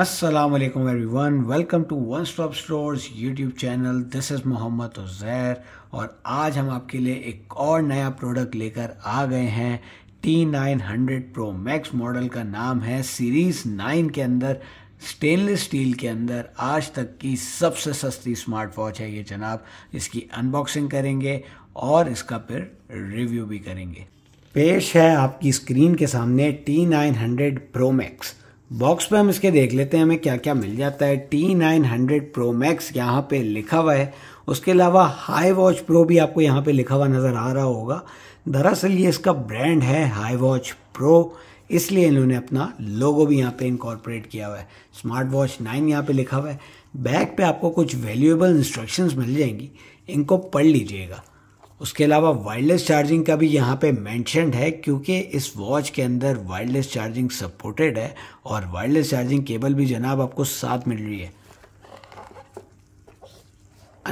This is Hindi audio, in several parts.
अस्सलाम वालेकुम everyone welcome to one stop stores YouTube channel this is Mohammed Uzair और आज हम आपके लिए एक और नया प्रोडक्ट लेकर आ गए हैं T nine hundred pro max model का नाम है सीरीज़ नाइन के अंदर स्टेनलेस स्टील के अंदर आज तक की सबसे सस्ती स्मार्ट वॉच है ये जनाब इसकी अनबॉक्सिंग करेंगे और इसका फिर रिव्यू भी करेंगे पेश है आपकी स्क्रीन के सामने T nine hundred pro max box पे हम इसके देख लेते हैं हमें क्या क्या मिल जाता है T nine hundred pro max यहाँ पे लिखा हुआ है उसके अलावा हाई वॉच प्रो भी आपको यहाँ पे लिखा हुआ नज़र आ रहा होगा दरअसल ये इसका ब्रांड है हाई वॉच प्रो इसलिए इन्होंने अपना लोगो भी यहाँ पे इनकॉर्पोरेट किया हुआ है स्मार्ट वॉच नाइन यहाँ पे लिखा हुआ है बैक पे आपको कुछ वैल्यूएबल इंस्ट्रक्शंस मिल जाएंगी इनको पढ़ लीजिएगा उसके अलावा वायरलेस चार्जिंग का भी यहाँ पे मैंशन है क्योंकि इस वॉच के अंदर वायरलेस चार्जिंग सपोर्टेड है और वायरलेस चार्जिंग केबल भी जनाब आपको साथ मिल रही है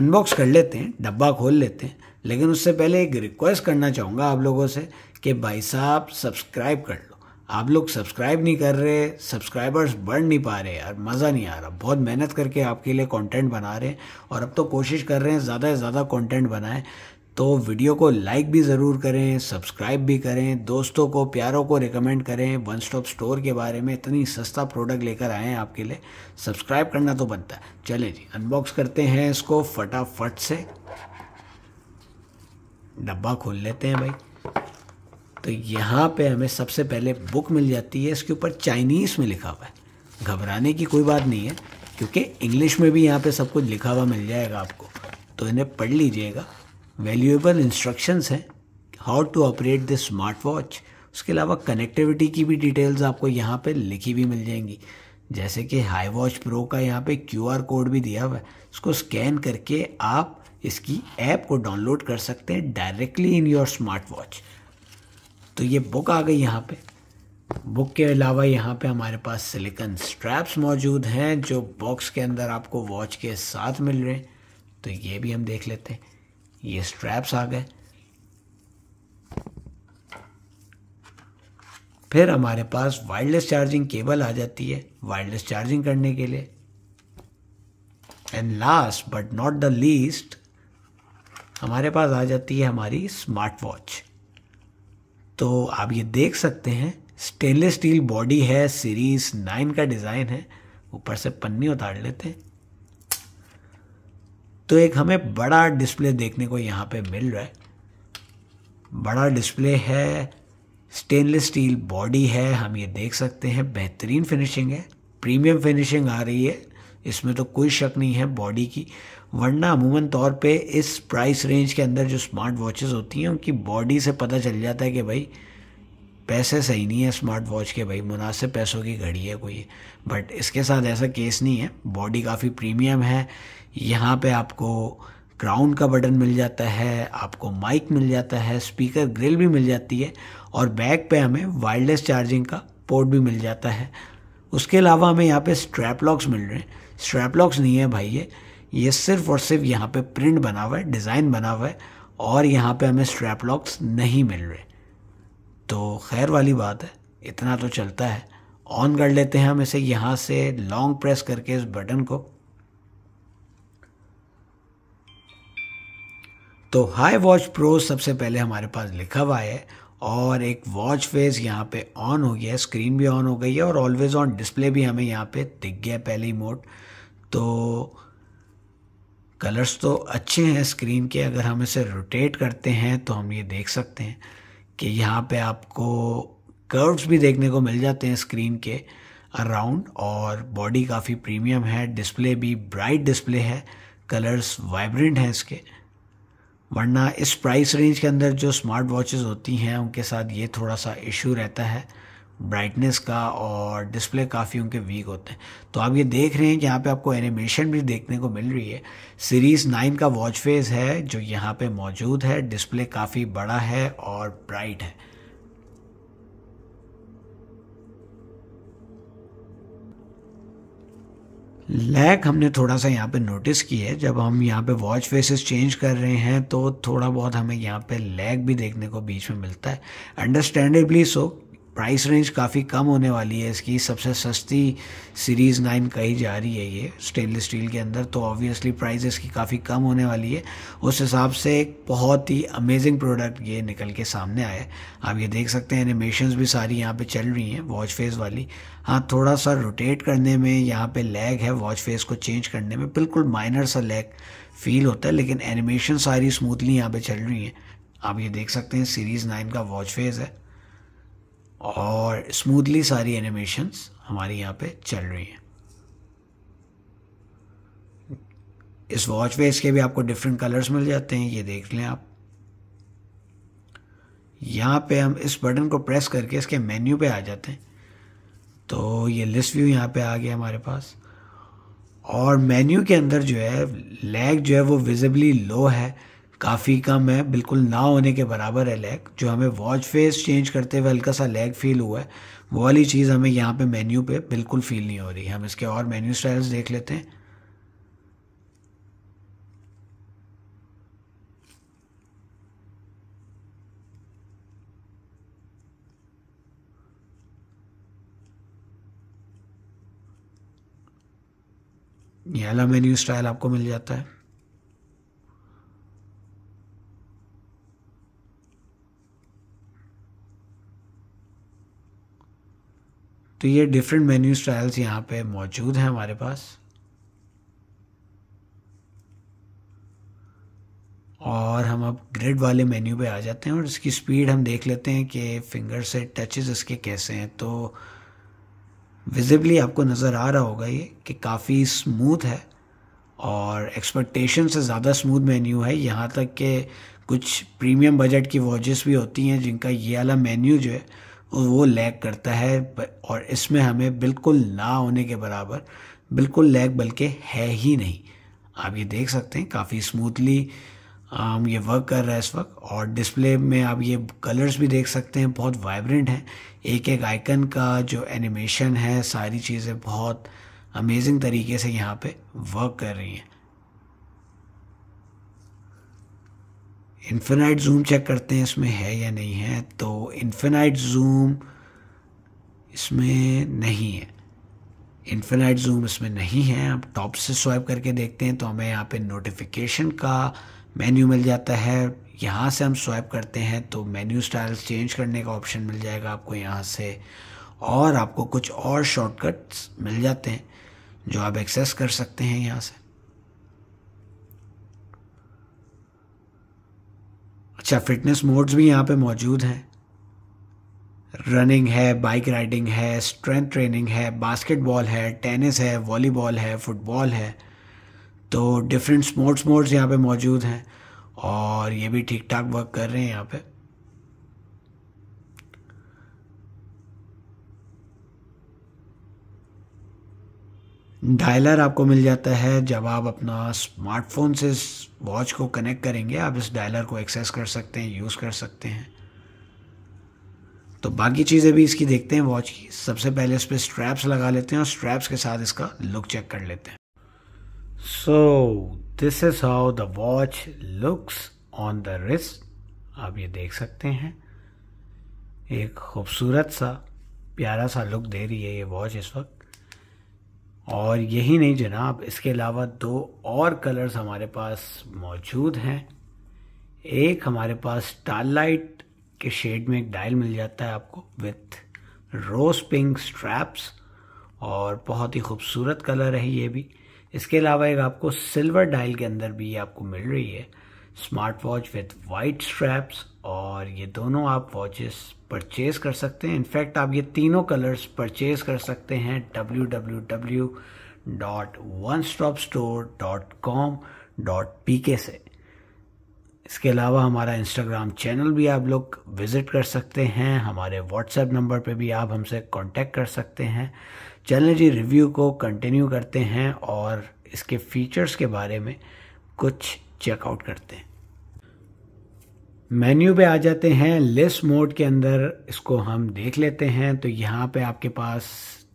अनबॉक्स कर लेते हैं डब्बा खोल लेते हैं लेकिन उससे पहले एक रिक्वेस्ट करना चाहूँगा आप लोगों से कि भाई साहब सब्सक्राइब कर लो आप लोग सब्सक्राइब नहीं कर रहे सब्सक्राइबर्स बढ़ नहीं पा रहे यार मज़ा नहीं आ रहा बहुत मेहनत करके आपके लिए कंटेंट बना रहे हैं और अब तो कोशिश कर रहे हैं ज़्यादा से ज़्यादा कंटेंट बनाएं तो वीडियो को लाइक भी ज़रूर करें सब्सक्राइब भी करें दोस्तों को प्यारों को रिकमेंड करें वन स्टॉप स्टोर के बारे में इतनी सस्ता प्रोडक्ट लेकर आए हैं आपके लिए सब्सक्राइब करना तो बनता है चले जी अनबॉक्स करते हैं इसको फटाफट से डब्बा खोल लेते हैं भाई तो यहाँ पे हमें सबसे पहले बुक मिल जाती है इसके ऊपर चाइनीज़ में लिखा हुआ है घबराने की कोई बात नहीं है क्योंकि इंग्लिश में भी यहाँ पे सब कुछ लिखा हुआ मिल जाएगा आपको तो इन्हें पढ़ लीजिएगा वैल्यूएबल इंस्ट्रक्शंस हैं how to operate this smart watch उसके अलावा कनेक्टिविटी की भी डिटेल्स आपको यहाँ पे लिखी भी मिल जाएंगी जैसे कि हाई वॉच प्रो का यहाँ पे क्यू कोड भी दिया हुआ है इसको स्कैन करके आप इसकी ऐप को डाउनलोड कर सकते हैं directly in your smart watch तो ये बुक आ गई यहाँ पे बुक के अलावा यहाँ पे हमारे पास सिलिकन स्ट्रैप्स मौजूद हैं जो बॉक्स के अंदर आपको वॉच के साथ मिल रहे हैं तो ये भी हम देख लेते हैं ये स्ट्रैप्स आ गए फिर हमारे पास वायरलेस चार्जिंग केबल आ जाती है वायरलेस चार्जिंग करने के लिए and last but not the least हमारे पास आ जाती है हमारी स्मार्ट वॉच तो आप ये देख सकते हैं स्टेनलेस स्टील बॉडी है सीरीज नाइन का डिज़ाइन है ऊपर से पन्नी उतार लेते हैं तो एक हमें बड़ा डिस्प्ले देखने को यहाँ पे मिल रहा है बड़ा डिस्प्ले है स्टेनलेस स्टील बॉडी है हम ये देख सकते हैं बेहतरीन फिनिशिंग है प्रीमियम फिनिशिंग आ रही है इसमें तो कोई शक नहीं है बॉडी की वरना अमूमन तौर पे इस प्राइस रेंज के अंदर जो स्मार्ट वॉचेस होती हैं उनकी बॉडी से पता चल जाता है कि भाई पैसे सही नहीं है स्मार्ट वॉच के भाई मुनासिब पैसों की घड़ी है कोई बट इसके साथ ऐसा केस नहीं है बॉडी काफ़ी प्रीमियम है यहाँ पे आपको क्राउन का बटन मिल जाता है आपको माइक मिल जाता है स्पीकर ग्रिल भी मिल जाती है और बैक पे हमें वायरलेस चार्जिंग का पोर्ट भी मिल जाता है उसके अलावा हमें यहाँ पे स्ट्रैप लॉक्स मिल रहे हैं स्ट्रैप लॉक्स नहीं है भाई ये ये सिर्फ और सिर्फ यहाँ पे प्रिंट बना हुआ है डिज़ाइन बना हुआ है और यहाँ पे हमें स्ट्रैप लॉक्स नहीं मिल रहे तो खैर वाली बात है इतना तो चलता है ऑन कर लेते हैं हम इसे यहाँ से लॉन्ग प्रेस करके इस बटन को तो हाई वॉच प्रो सबसे पहले हमारे पास लिखा हुआ है और एक वॉच फेस यहाँ पे ऑन हो गया है स्क्रीन भी ऑन हो गई है और ऑलवेज ऑन डिस्प्ले भी हमें यहाँ पे दिख गया पहले ही मोड तो कलर्स तो अच्छे हैं स्क्रीन के अगर हम इसे रोटेट करते हैं तो हम ये देख सकते हैं कि यहाँ पे आपको कर्व्स भी देखने को मिल जाते हैं स्क्रीन के अराउंड और बॉडी काफ़ी प्रीमियम है डिस्प्ले भी ब्राइट डिस्प्ले है कलर्स वाइब्रेंट हैं इसके वरना इस प्राइस रेंज के अंदर जो स्मार्ट वॉचेस होती हैं उनके साथ ये थोड़ा सा इशू रहता है ब्राइटनेस का और डिस्प्ले काफ़ी उनके वीक होते हैं तो आप ये देख रहे हैं कि यहाँ पे आपको एनिमेशन भी देखने को मिल रही है सीरीज़ नाइन का वॉच फेस है जो यहाँ पे मौजूद है डिस्प्ले काफ़ी बड़ा है और ब्राइट है लैग हमने थोड़ा सा यहाँ पे नोटिस की है जब हम यहाँ पे वॉच फेसेस चेंज कर रहे हैं तो थोड़ा बहुत हमें यहाँ पे लैग भी देखने को बीच में मिलता है अंडरस्टैंडेबली सो प्राइस रेंज काफ़ी कम होने वाली है इसकी सबसे सस्ती सीरीज़ नाइन कही जा रही है ये स्टेनलेस स्टील के अंदर तो ऑब्वियसली प्राइस इसकी काफ़ी कम होने वाली है उस हिसाब से एक बहुत ही अमेजिंग प्रोडक्ट ये निकल के सामने आया है आप ये देख सकते हैं एनिमेशंस भी सारी यहाँ पे चल रही हैं वॉच फेस वाली हाँ थोड़ा सा रोटेट करने में यहाँ पर लैग है वॉच फेस को चेंज करने में बिल्कुल माइनर सा लैग फील होता है लेकिन एनिमेशन सारी स्मूथली यहाँ पर चल रही हैं आप ये देख सकते हैं सीरीज़ नाइन का वॉच फेज़ है और स्मूथली सारी एनिमेशंस हमारी यहाँ पे चल रही हैं इस वॉच पे इसके भी आपको डिफरेंट कलर्स मिल जाते हैं ये देख लें आप यहाँ पे हम इस बटन को प्रेस करके इसके मेन्यू पे आ जाते हैं तो ये लिस्ट व्यू यहाँ पे आ गया हमारे पास और मेन्यू के अंदर जो है लैग जो है वो विजिबली लो है काफ़ी कम है बिल्कुल ना होने के बराबर है लैग जो हमें वॉच फेस चेंज करते हुए हल्का सा लैग फील हुआ है वो वाली चीज़ हमें यहाँ पे मेन्यू पे बिल्कुल फील नहीं हो रही हम इसके और मेन्यू स्टाइल्स देख लेते हैं यह मेन्यू स्टाइल आपको मिल जाता है तो ये डिफरेंट मेन्यू स्टाइल्स यहाँ पे मौजूद हैं हमारे पास और हम अब ग्रिड वाले मेन्यू पे आ जाते हैं और इसकी स्पीड हम देख लेते हैं कि फिंगर से टचेस इसके कैसे हैं तो विजिबली आपको नज़र आ रहा होगा ये कि काफ़ी स्मूथ है और एक्सपेक्टेशन से ज़्यादा स्मूथ मेन्यू है यहाँ तक कि कुछ प्रीमियम बजट की वॉचेस भी होती हैं जिनका ये वाला मेन्यू जो है वो लैग करता है और इसमें हमें बिल्कुल ना होने के बराबर बिल्कुल लैग बल्कि है ही नहीं आप ये देख सकते हैं काफ़ी स्मूथली हम ये वर्क कर रहा है इस वक्त और डिस्प्ले में आप ये कलर्स भी देख सकते हैं बहुत वाइब्रेंट हैं एक एक आइकन का जो एनिमेशन है सारी चीज़ें बहुत अमेजिंग तरीके से यहाँ पे वर्क कर रही हैं इन्फिनाइट जूम चेक करते हैं इसमें है या नहीं है तो इन्फिनाइट जूम इसमें नहीं है इन्फिनाइट जूम इसमें नहीं है आप टॉप से स्वाइप करके देखते हैं तो हमें यहाँ पे नोटिफिकेशन का मेन्यू मिल जाता है यहाँ से हम स्वाइप करते हैं तो मेन्यू स्टाइल्स चेंज करने का ऑप्शन मिल जाएगा आपको यहाँ से और आपको कुछ और शॉर्टकट्स मिल जाते हैं जो आप एक्सेस कर सकते हैं यहाँ से अच्छा फिटनेस मोड्स भी यहाँ पे मौजूद हैं रनिंग है बाइक राइडिंग है स्ट्रेंथ ट्रेनिंग है बास्केटबॉल है टेनिस है वॉलीबॉल है फुटबॉल है तो डिफरेंट स्पोर्ट्स मोड्स यहाँ पे मौजूद हैं और ये भी ठीक ठाक वर्क कर रहे हैं यहाँ पे डायलर आपको मिल जाता है जब आप अपना स्मार्टफोन से इस वॉच को कनेक्ट करेंगे आप इस डायलर को एक्सेस कर सकते हैं यूज़ कर सकते हैं तो बाकी चीज़ें भी इसकी देखते हैं वॉच की सबसे पहले इस पर स्ट्रैप्स लगा लेते हैं और स्ट्रैप्स के साथ इसका लुक चेक कर लेते हैं so this is how the watch looks on the wrist आप ये देख सकते हैं एक खूबसूरत सा प्यारा सा लुक दे रही है ये वॉच इस वक्त और यही नहीं जनाब इसके अलावा दो और कलर्स हमारे पास मौजूद हैं एक हमारे पास स्टार लाइट के शेड में एक डायल मिल जाता है आपको विथ रोज पिंक स्ट्रैप्स और बहुत ही खूबसूरत कलर है ये भी इसके अलावा एक आपको सिल्वर डायल के अंदर भी ये आपको मिल रही है smart watch with white straps और ये दोनों आप वॉचेस परचेज कर सकते हैं इनफैक्ट आप ये तीनों कलर्स परचेज कर सकते हैं W W W dot one stop store dot com dot P K से इसके अलावा हमारा इंस्टाग्राम चैनल भी आप लोग विज़िट कर सकते हैं हमारे व्हाट्सएप नंबर पे भी आप हमसे कांटेक्ट कर सकते हैं चैनल जी रिव्यू को कंटिन्यू करते हैं और इसके फीचर्स के बारे में कुछ चेकआउट करते हैं मेन्यू पे आ जाते हैं लिस्ट मोड के अंदर इसको हम देख लेते हैं तो यहाँ पे आपके पास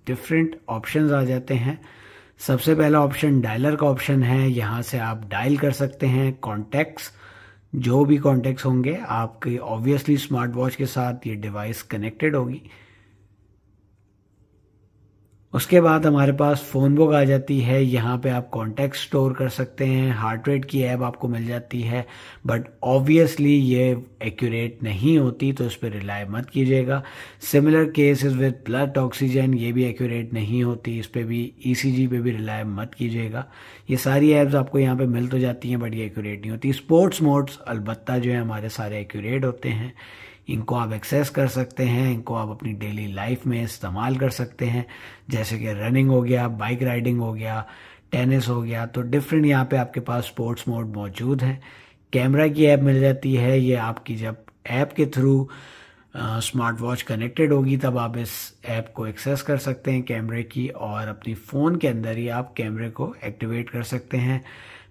डिफरेंट ऑप्शंस आ जाते हैं सबसे पहला ऑप्शन डायलर का ऑप्शन है यहाँ से आप डायल कर सकते हैं कॉन्टैक्ट्स जो भी कॉन्टैक्ट्स होंगे आपके ऑब्वियसली स्मार्ट वॉच के साथ ये डिवाइस कनेक्टेड होगी उसके बाद हमारे पास फ़ोन बुक आ जाती है यहाँ पे आप कॉन्टैक्ट स्टोर कर सकते हैं हार्ट रेट की ऐप आपको मिल जाती है बट ऑब्वियसली ये एक्यूरेट नहीं होती तो इस पर रिलाय मत कीजिएगा similar cases with blood oxygen ये भी एक्यूरेट नहीं होती इस पर भी ई पे भी रिलाय e मत कीजिएगा ये सारी ऐप्स आपको यहाँ पर मिल तो जाती हैं बट ये एक्यूरेट नहीं होती स्पोर्ट्स मोड्स अलबत्ता जो है हमारे सारे एक्यूरेट होते हैं इनको आप एक्सेस कर सकते हैं इनको आप अपनी डेली लाइफ में इस्तेमाल कर सकते हैं जैसे कि रनिंग हो गया बाइक राइडिंग हो गया टेनिस हो गया तो डिफरेंट यहाँ पे आपके पास स्पोर्ट्स मोड मौजूद हैं कैमरा की ऐप मिल जाती है ये आपकी जब ऐप के थ्रू स्मार्ट वॉच कनेक्टेड होगी तब आप इस ऐप को एक्सेस कर सकते हैं कैमरे की और अपनी फ़ोन के अंदर ही आप कैमरे को एक्टिवेट कर सकते हैं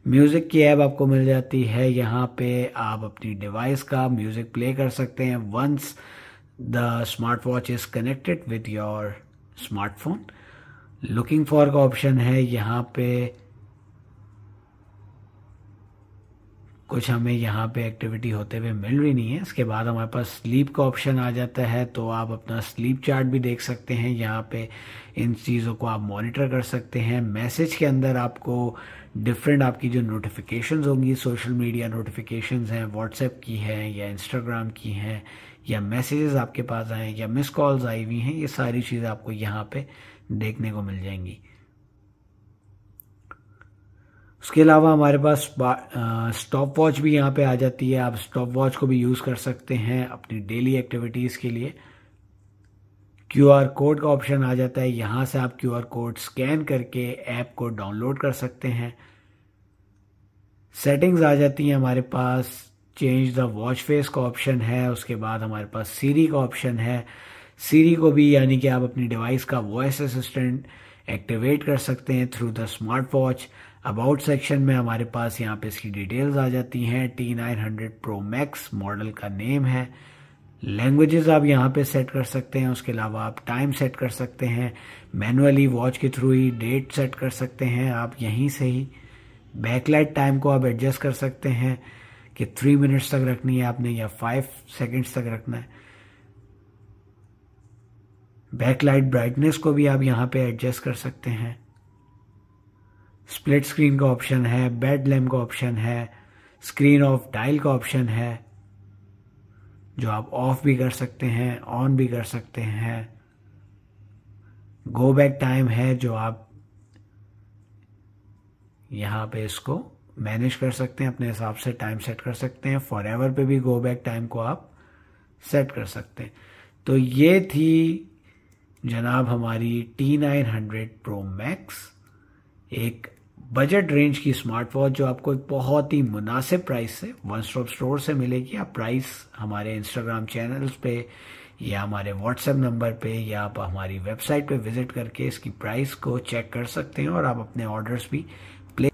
म्यूज़िक की ऐप आपको मिल जाती है यहाँ पे आप अपनी डिवाइस का म्यूज़िक प्ले कर सकते हैं once the smart watch is connected with your smartphone looking for का ऑप्शन है यहाँ पे कुछ हमें यहाँ पे एक्टिविटी होते हुए मिल भी नहीं है इसके बाद हमारे पास स्लीप का ऑप्शन आ जाता है तो आप अपना स्लीप चार्ट भी देख सकते हैं यहाँ पे इन चीज़ों को आप मॉनिटर कर सकते हैं मैसेज के अंदर आपको डिफरेंट आपकी जो नोटिफिकेशन होंगी सोशल मीडिया नोटिफिकेशन हैं व्हाट्सएप की हैं या इंस्टाग्राम की हैं या मैसेजेस आपके पास आए या मिस कॉल्स आई हुई हैं ये सारी चीज़ें आपको यहाँ पे देखने को मिल जाएंगी उसके अलावा हमारे पास स्टॉप वॉच भी यहाँ पे आ जाती है आप स्टॉप वॉच को भी यूज़ कर सकते हैं अपनी डेली एक्टिविटीज़ के लिए क्यू आर कोड का ऑप्शन आ जाता है यहाँ से आप क्यू आर कोड स्कैन करके ऐप को डाउनलोड कर सकते हैं सेटिंग्स आ जाती हैं हमारे पास चेंज द वॉच फेस का ऑप्शन है उसके बाद हमारे पास सीरी का ऑप्शन है सीरी को भी यानी कि आप अपनी डिवाइस का वॉइस असिस्टेंट एक्टिवेट कर सकते हैं through the smart watch about section में हमारे पास यहाँ पे इसकी डिटेल्स आ जाती हैं T nine hundred pro max model का नेम है लैंग्वेजेस आप यहाँ पे सेट कर सकते हैं उसके अलावा आप टाइम सेट कर सकते हैं मैनुअली वॉच के थ्रू ही डेट सेट कर सकते हैं आप यहीं से ही बैकलाइट टाइम को आप एडजस्ट कर सकते हैं कि थ्री मिनट्स तक रखनी है आपने या फाइव सेकेंड्स तक रखना है बैकलाइट ब्राइटनेस को भी आप यहाँ पे एडजस्ट कर सकते हैं स्प्लिट स्क्रीन का ऑप्शन है बेड लैम्प का ऑप्शन है स्क्रीन ऑफ डायल का ऑप्शन है जो आप ऑफ भी कर सकते हैं ऑन भी कर सकते हैं गो बैक टाइम है जो आप यहाँ पे इसको मैनेज कर सकते हैं अपने हिसाब से टाइम सेट कर सकते हैं फॉर एवर पे भी गो बैक टाइम को आप सेट कर सकते हैं तो ये थी जनाब हमारी T nine hundred pro max एक बजट रेंज की स्मार्ट वॉच जो आपको एक बहुत ही मुनासिब प्राइस से वन स्टॉप स्टोर से मिलेगी आप प्राइस हमारे इंस्टाग्राम चैनल्स पे या हमारे व्हाट्सएप नंबर पे या आप हमारी वेबसाइट पे विजिट करके इसकी प्राइस को चेक कर सकते हैं और आप अपने ऑर्डर्स भी प्ले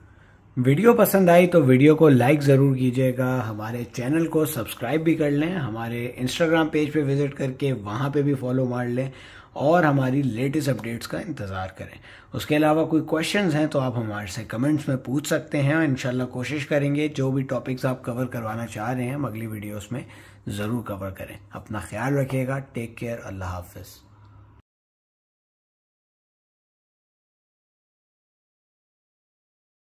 वीडियो पसंद आई तो वीडियो को लाइक ज़रूर कीजिएगा हमारे चैनल को सब्सक्राइब भी कर लें हमारे इंस्टाग्राम पेज पे विजिट करके वहाँ पे भी फॉलो मार लें और हमारी लेटेस्ट अपडेट्स का इंतज़ार करें उसके अलावा कोई क्वेश्चन हैं तो आप हमारे से कमेंट्स में पूछ सकते हैं और इन कोशिश करेंगे जो भी टॉपिक्स आप कवर करवाना चाह रहे हैं हम अगली वीडियोज़ में ज़रूर कवर करें अपना ख्याल रखिएगा टेक केयर अल्लाह हाफिज़